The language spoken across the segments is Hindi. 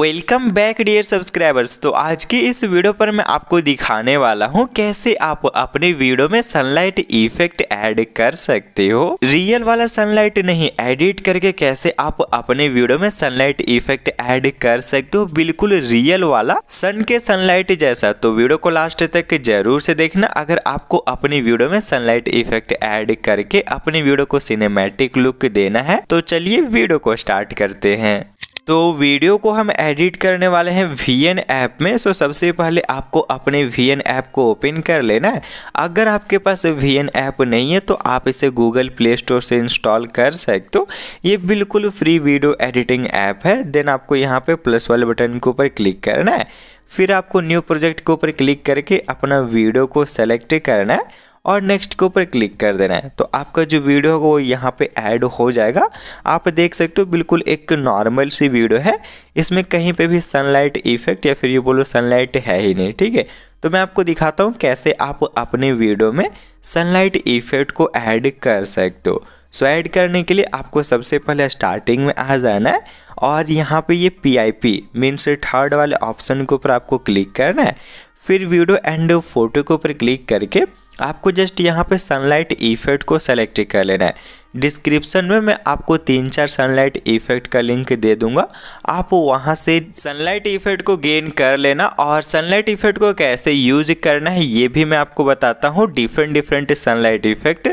वेलकम बैक डियर सब्सक्राइबर्स तो आज की इस वीडियो पर मैं आपको दिखाने वाला हूँ कैसे आप अपने वीडियो में सनलाइट इफेक्ट ऐड कर सकते हो रियल वाला सनलाइट नहीं एडिट करके कैसे आप अपने वीडियो में सनलाइट इफेक्ट ऐड कर सकते हो बिल्कुल रियल वाला सन के सनलाइट जैसा तो वीडियो को लास्ट तक जरूर से देखना अगर आपको अपनी वीडियो में सनलाइट इफेक्ट एड करके अपने वीडियो को सिनेमेटिक लुक देना है तो चलिए वीडियो को स्टार्ट करते हैं तो वीडियो को हम एडिट करने वाले हैं वी एन ऐप में सो सबसे पहले आपको अपने वी एन ऐप को ओपन कर लेना है अगर आपके पास वी एन ऐप नहीं है तो आप इसे गूगल प्ले स्टोर से इंस्टॉल कर सकते हो ये बिल्कुल फ्री वीडियो एडिटिंग ऐप है देन आपको यहाँ पे प्लस वाले बटन के ऊपर क्लिक करना है फिर आपको न्यू प्रोजेक्ट के ऊपर क्लिक करके अपना वीडियो को सेलेक्ट करना है और नेक्स्ट के ऊपर क्लिक कर देना है तो आपका जो वीडियो होगा वो यहाँ पे ऐड हो जाएगा आप देख सकते हो बिल्कुल एक नॉर्मल सी वीडियो है इसमें कहीं पे भी सनलाइट इफेक्ट या फिर ये बोलो सनलाइट है ही नहीं ठीक है तो मैं आपको दिखाता हूँ कैसे आप अपने वीडियो में सनलाइट इफेक्ट को ऐड कर सकते हो सो ऐड करने के लिए आपको सबसे पहले स्टार्टिंग में आ जाना है और यहाँ पे ये P I P means third वाले ऑप्शन के ऊपर आपको क्लिक करना है फिर वीडियो एंड फोटो के ऊपर क्लिक करके आपको जस्ट यहाँ पे सनलाइट इफेक्ट को सेलेक्ट कर लेना है डिस्क्रिप्शन में मैं आपको तीन चार सनलाइट इफेक्ट का लिंक दे दूंगा आप वहाँ से सनलाइट इफेक्ट को गेन कर लेना और सनलाइट इफेक्ट को कैसे यूज करना है ये भी मैं आपको बताता हूँ different different sunlight effect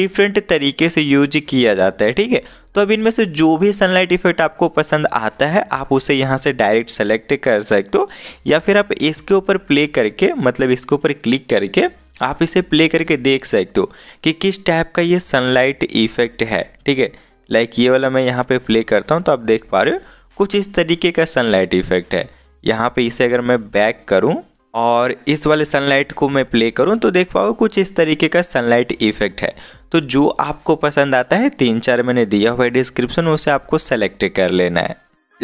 different तरीके से यूज किया जाता है ठीक है तो अब इनमें से जो भी सनलाइट इफेक्ट आपको पसंद आता है आप उसे यहाँ से डायरेक्ट सेलेक्ट कर सकते हो या फिर आप इसके ऊपर प्ले करके मतलब इसके ऊपर क्लिक करके आप इसे प्ले करके देख सकते हो कि किस टाइप का ये सनलाइट इफेक्ट है ठीक है लाइक ये वाला मैं यहाँ पे प्ले करता हूँ तो आप देख पा रहे हो कुछ इस तरीके का सनलाइट इफेक्ट है यहाँ पे इसे अगर मैं बैक करूँ और इस वाले सनलाइट को मैं प्ले करूँ तो देख पाओ कुछ इस तरीके का सनलाइट इफेक्ट है तो जो आपको पसंद आता है तीन चार मैंने दिया हुआ डिस्क्रिप्शन उसे आपको सेलेक्ट कर लेना है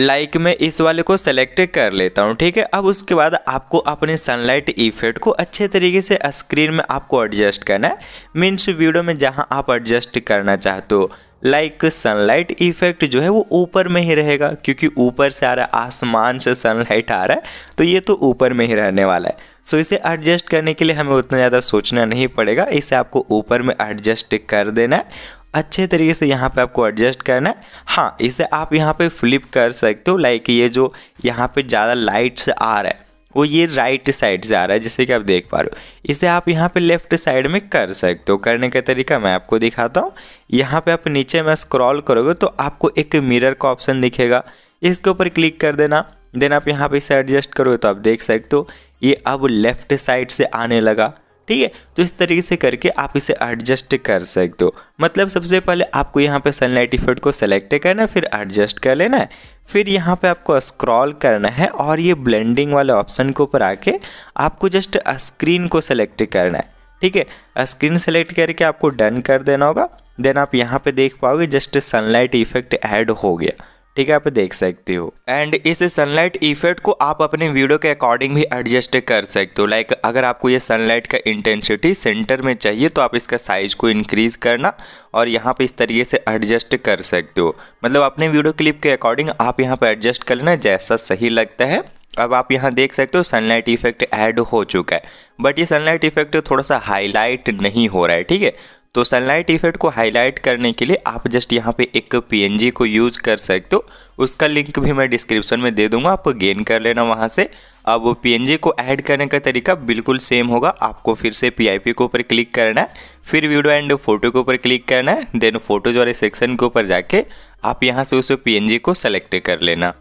लाइक में इस वाले को सेलेक्ट कर लेता हूँ ठीक है अब उसके बाद आपको अपने सनलाइट इफेक्ट को अच्छे तरीके से स्क्रीन में आपको एडजस्ट करना है मीन्स वीडियो में जहाँ आप एडजस्ट करना चाहते हो लाइक सनलाइट इफेक्ट जो है वो ऊपर में ही रहेगा क्योंकि ऊपर से आ रहा है आसमान से सनलाइट आ रहा है तो ये तो ऊपर में ही रहने वाला है सो so, इसे एडजस्ट करने के लिए हमें उतना ज़्यादा सोचना नहीं पड़ेगा इसे आपको ऊपर में एडजस्ट कर देना है अच्छे तरीके से यहाँ पे आपको एडजस्ट करना है हाँ इसे आप यहाँ पे फ्लिप कर सकते हो लाइक ये जो यहाँ पे ज़्यादा लाइट से आ रहा है वो ये राइट साइड से आ रहा है जैसे कि आप देख पा रहे हो इसे आप यहाँ पे लेफ्ट साइड में कर सकते हो करने का तरीका मैं आपको दिखाता हूँ यहाँ पे आप नीचे में स्क्रॉल करोगे तो आपको एक मिरर का ऑप्शन दिखेगा इसके ऊपर क्लिक कर देना देन आप यहाँ पे इसे एडजस्ट करोगे तो आप देख सकते हो ये अब लेफ्ट साइड से आने लगा ठीक है तो इस तरीके से करके आप इसे एडजस्ट कर सकते हो मतलब सबसे पहले आपको यहाँ पे सनलाइट इफेक्ट को सेलेक्ट करना है फिर एडजस्ट कर लेना है फिर यहाँ पे आपको स्क्रॉल करना है और ये ब्लेंडिंग वाले ऑप्शन के ऊपर आके आपको जस्ट स्क्रीन को सेलेक्ट करना है ठीक है स्क्रीन सेलेक्ट करके आपको डन कर देना होगा देन आप यहाँ पर देख पाओगे जस्ट सनलाइट इफेक्ट ऐड हो गया ठीक है आप देख सकते हो एंड इस सनलाइट इफेक्ट को आप अपने वीडियो के अकॉर्डिंग भी एडजस्ट कर सकते हो लाइक अगर आपको ये सनलाइट का इंटेंसिटी सेंटर में चाहिए तो आप इसका साइज को इंक्रीज करना और यहाँ पे इस तरीके से एडजस्ट कर सकते हो मतलब अपने वीडियो क्लिप के अकॉर्डिंग आप यहाँ पर एडजस्ट कर लेना जैसा सही लगता है अब आप यहाँ देख सकते हो सनलाइट इफेक्ट ऐड हो चुका है बट ये सनलाइट इफेक्ट थोड़ा सा हाईलाइट नहीं हो रहा है ठीक है तो सनलाइट इफेक्ट को हाईलाइट करने के लिए आप जस्ट यहाँ पे एक पीएनजी को यूज़ कर सकते हो उसका लिंक भी मैं डिस्क्रिप्शन में दे दूंगा आप गेन कर लेना वहाँ से अब पीएनजी को ऐड करने का तरीका बिल्कुल सेम होगा आपको फिर से पीआईपी के ऊपर क्लिक करना है फिर वीडियो एंड फोटो के ऊपर क्लिक करना है देन फोटोज वाले सेक्शन के ऊपर जाके आप यहाँ से उस पी को सेलेक्ट कर लेना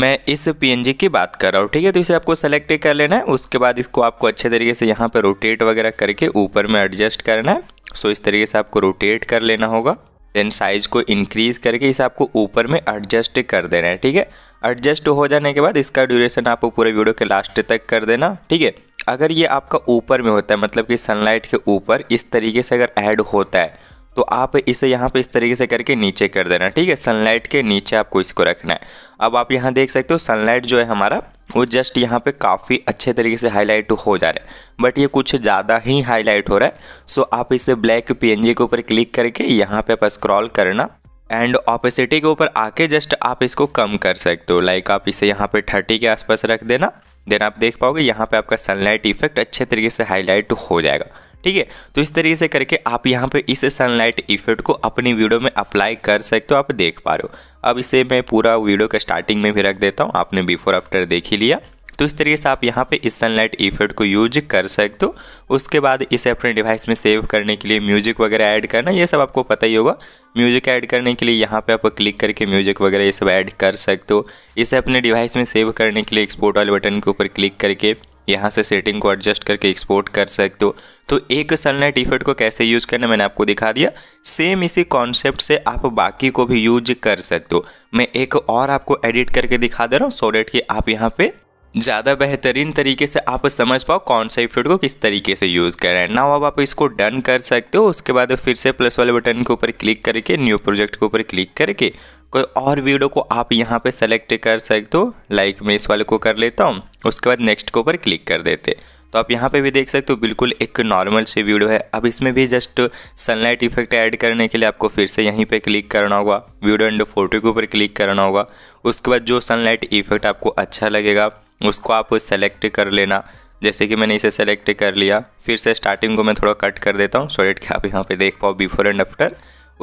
मैं इस पीएनजी की बात कर रहा हूँ ठीक है तो इसे आपको सेलेक्ट कर लेना है उसके बाद इसको आपको अच्छे तरीके से यहाँ पर रोटेट वगैरह करके ऊपर में एडजस्ट करना है सो इस तरीके से आपको रोटेट कर लेना होगा देन साइज को इंक्रीज करके इसे आपको ऊपर में एडजस्ट कर देना है ठीक है एडजस्ट हो जाने के बाद इसका ड्यूरेशन आपको पूरे वीडियो के लास्ट तक कर देना ठीक है अगर ये आपका ऊपर में होता है मतलब कि सनलाइट के ऊपर इस तरीके से अगर ऐड होता है तो आप इसे यहाँ पे इस तरीके से करके नीचे कर देना ठीक है सनलाइट के नीचे आपको इसको रखना है अब आप यहाँ देख सकते हो सनलाइट जो है हमारा वो जस्ट यहाँ पे काफ़ी अच्छे तरीके से हाईलाइट हो जा रहा है बट ये कुछ ज़्यादा ही हाईलाइट हो रहा है सो आप इसे ब्लैक पी के ऊपर क्लिक करके यहाँ पे आप स्क्रॉल करना एंड ऑपोसिटी के ऊपर आके जस्ट आप इसको कम कर सकते हो लाइक आप इसे यहाँ पे थर्टी के आसपास रख देना देन आप देख पाओगे यहाँ पे आपका सनलाइट इफेक्ट अच्छे तरीके से हाईलाइट हो जाएगा ठीक है तो इस तरीके से करके आप यहाँ पे इस सनलाइट इफेक्ट को अपनी वीडियो में अप्लाई कर सकते हो आप देख पा रहे हो अब इसे मैं पूरा वीडियो का स्टार्टिंग में भी रख देता हूँ आपने बिफोर आफ्टर देख ही लिया तो इस तरीके से आप यहाँ पे इस सनलाइट इफेक्ट को यूज कर सकते हो उसके बाद इसे अपने डिवाइस में सेव करने के लिए म्यूजिक वगैरह ऐड करना ये सब आपको पता ही होगा म्यूजिक ऐड करने के लिए यहाँ पे आप क्लिक करके म्यूजिक वगैरह ये सब ऐड कर सकते हो इसे अपने डिवाइस में सेव करने के लिए एक्सपोर्ट वाले बटन के ऊपर क्लिक करके यहाँ से सेटिंग को एडजस्ट करके एक्सपोर्ट कर सकते हो तो एक सनलाइट इफेक्ट को कैसे यूज करना मैंने आपको दिखा दिया सेम इसी कॉन्सेप्ट से आप बाकी को भी यूज कर सकते हो मैं एक और आपको एडिट करके दिखा दे रहा हूँ सो डेट की आप यहाँ पे ज़्यादा बेहतरीन तरीके से आप समझ पाओ कौन सा इफेक्ट को किस तरीके से यूज़ कर रहे हैं ना अब आप इसको डन कर सकते हो उसके बाद फिर से प्लस वाले बटन के ऊपर क्लिक करके न्यू प्रोजेक्ट के ऊपर क्लिक करके कोई और वीडियो को आप यहाँ पे सेलेक्ट कर सकते हो लाइक मैं इस वाले को कर लेता हूँ उसके बाद नेक्स्ट के ऊपर क्लिक कर देते तो आप यहाँ पे भी देख सकते हो बिल्कुल एक नॉर्मल सी वीडियो है अब इसमें भी जस्ट सनलाइट इफेक्ट ऐड करने के लिए आपको फिर से यहीं पे क्लिक करना होगा वीडियो एंड फोटो के ऊपर क्लिक करना होगा उसके बाद जो सनलाइट इफेक्ट आपको अच्छा लगेगा उसको आप सेलेक्ट कर लेना जैसे कि मैंने इसे सेलेक्ट कर लिया फिर से स्टार्टिंग को मैं थोड़ा कट कर देता हूँ सोलेट के कि आप यहाँ पर देख पाओ बिफोर एंड आफ्टर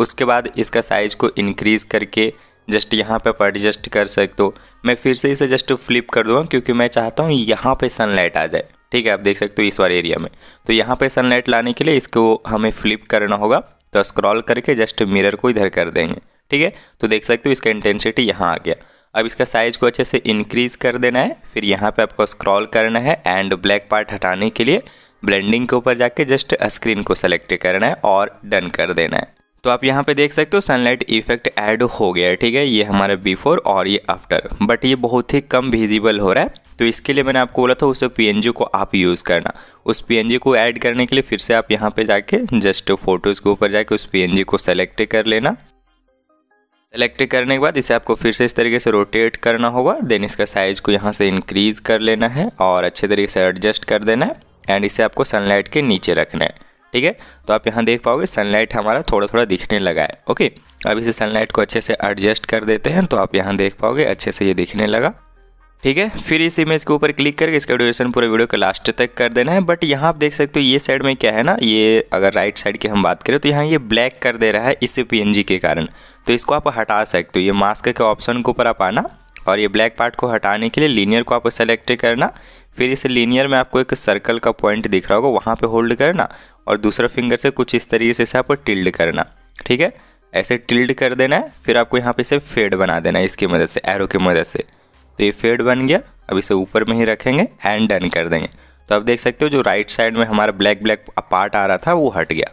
उसके बाद इसका साइज़ को इनक्रीज़ करके जस्ट यहाँ पे आप एडजस्ट कर सकते हो मैं फिर से इसे जस्ट फ्लिप कर दूँगा क्योंकि मैं चाहता हूँ यहाँ पे सनलाइट आ जाए ठीक है आप देख सकते हो इस वाले एरिया में तो यहाँ पे सनलाइट लाने के लिए इसको हमें फ्लिप करना होगा तो स्क्रॉल करके जस्ट मिरर को इधर कर देंगे ठीक है तो देख सकते हो इसका इंटेंसिटी यहाँ आ गया अब इसका साइज़ को अच्छे से इंक्रीज़ कर देना है फिर यहाँ पर आपको स्क्रॉल करना है एंड ब्लैक पार्ट हटाने के लिए ब्लेंडिंग के ऊपर जाके जस्ट स्क्रीन को सेलेक्ट करना है और डन कर देना है तो आप यहाँ पे देख सकते हो सनलाइट इफेक्ट ऐड हो गया है ठीक है ये हमारा बिफोर और ये आफ्टर बट ये बहुत ही कम विजिबल हो रहा है तो इसके लिए मैंने आपको बोला था उस पी को आप यूज़ करना उस पी को ऐड करने के लिए फिर से आप यहाँ पे जाके जस्ट फोटोज़ के ऊपर जाके उस पी को सेलेक्ट कर लेना सेलेक्ट करने के बाद इसे आपको फिर से इस तरीके से रोटेट करना होगा देन इसका साइज़ को यहाँ से इंक्रीज़ कर लेना है और अच्छे तरीके से एडजस्ट कर देना है एंड इसे आपको सनलाइट के नीचे रखना है ठीक है तो आप यहाँ देख पाओगे सनलाइट हमारा थोड़ा थोड़ा दिखने लगा है ओके अब इसे सनलाइट को अच्छे से एडजस्ट कर देते हैं तो आप यहाँ देख पाओगे अच्छे से ये दिखने लगा ठीक है फिर इस इमेज के ऊपर क्लिक करके इसका ड्यूरेशन पूरे वीडियो के लास्ट तक कर देना है बट यहाँ आप देख सकते हो ये साइड में क्या है ना ये अगर राइट साइड की हम बात करें तो यहाँ ये ब्लैक कर दे रहा है इस पी के कारण तो इसको आप हटा सकते हो ये मास्क के ऑप्शन के ऊपर आप आना और ये ब्लैक पार्ट को हटाने के लिए लीनियर को आप सेलेक्ट करना फिर इसे लीनियर में आपको एक सर्कल का पॉइंट दिख रहा होगा वहाँ पे होल्ड करना और दूसरा फिंगर से कुछ इस तरीके से इसे आपको टिल्ड करना ठीक है ऐसे टिल्ड कर देना है फिर आपको यहाँ पे इसे फेड बना देना है इसकी मदद से एरो की मदद से तो ये फेड बन गया अब इसे ऊपर में ही रखेंगे एंड डन कर देंगे तो आप देख सकते हो जो राइट साइड में हमारा ब्लैक ब्लैक पार्ट आ रहा था वो हट गया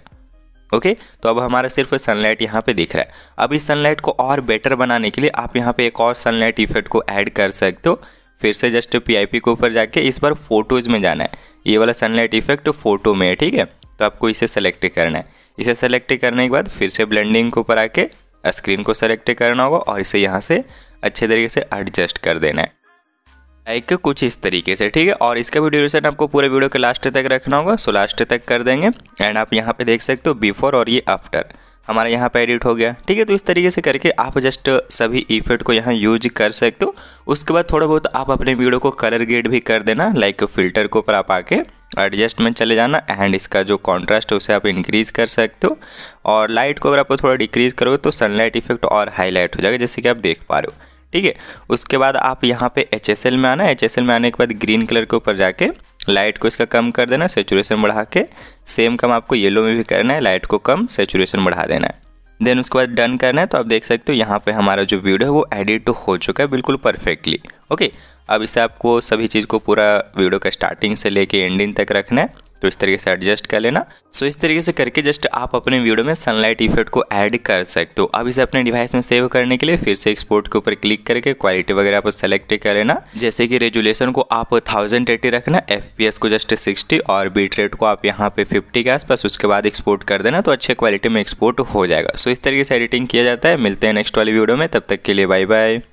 ओके okay? तो अब हमारा सिर्फ सनलाइट यहाँ पे दिख रहा है अब इस सनलाइट को और बेटर बनाने के लिए आप यहाँ पे एक और सनलाइट इफेक्ट को ऐड कर सकते हो फिर से जस्ट पीआईपी के ऊपर जाके इस बार फोटोज़ में जाना है ये वाला सनलाइट इफेक्ट फोटो में है ठीक है तो आपको इसे सेलेक्ट करना है इसे सेलेक्ट करने के बाद फिर से ब्लेंडिंग के ऊपर आके स्क्रीन को सेलेक्ट करना होगा और इसे यहाँ से अच्छे तरीके से एडजस्ट कर देना है लाइक कुछ इस तरीके से ठीक है और इसका भी ड्यूरेशन आपको पूरे वीडियो के लास्ट तक रखना होगा सो लास्ट तक कर देंगे एंड आप यहाँ पे देख सकते हो बिफोर और ये आफ्टर हमारा यहाँ पर एडिट हो गया ठीक है तो इस तरीके से करके आप जस्ट सभी इफेक्ट को यहाँ यूज कर सकते हो उसके बाद थोड़ा बहुत आप अपने वीडियो को कलर ग्रेड भी कर देना लाइक फिल्टर के ऊपर आप आके एडजस्ट में चले जाना एंड इसका जो कॉन्ट्रास्ट है उसे आप इंक्रीज़ कर सकते हो और लाइट को अगर आप थोड़ा डिक्रीज़ करोगे तो सनलाइट इफेक्ट और हाईलाइट हो जाएगा जैसे कि आप देख पा रहे हो ठीक है उसके बाद आप यहाँ पे एच में आना एच में आने के बाद ग्रीन कलर के ऊपर जाके लाइट को इसका कम कर देना सेचुरेशन बढ़ा के सेम कम आपको येलो में भी करना है लाइट को कम सेचुरेशन बढ़ा देना है देन उसके बाद डन करना है तो आप देख सकते हो यहाँ पे हमारा जो वीडियो है वो एडिट तो हो चुका है बिल्कुल परफेक्टली ओके अब इसे आपको सभी चीज़ को पूरा वीडियो का स्टार्टिंग से लेके एंडिंग तक रखना है तो इस तरीके से एडजस्ट कर लेना सो इस तरीके से करके जस्ट आप अपने वीडियो में सनलाइट इफेक्ट को ऐड कर सकते हो अब इसे अपने डिवाइस में सेव करने के लिए फिर से एक्सपोर्ट के ऊपर क्लिक करके क्वालिटी वगैरह आप सेलेक्ट कर लेना जैसे कि रेजुलेशन को आप थाउजेंड एटी रखना एफ को जस्ट सिक्सटी और बीट रेट को आप यहाँ पे फिफ्टी के आसपास उसके बाद एक्सपोर्ट कर देना तो अच्छे क्वालिटी में एक्सपोर्ट हो जाएगा सो इस तरीके से एडिटिंग किया जाता है मिलते हैं नेक्स्ट वाली वीडियो में तब तक के लिए बाय बाय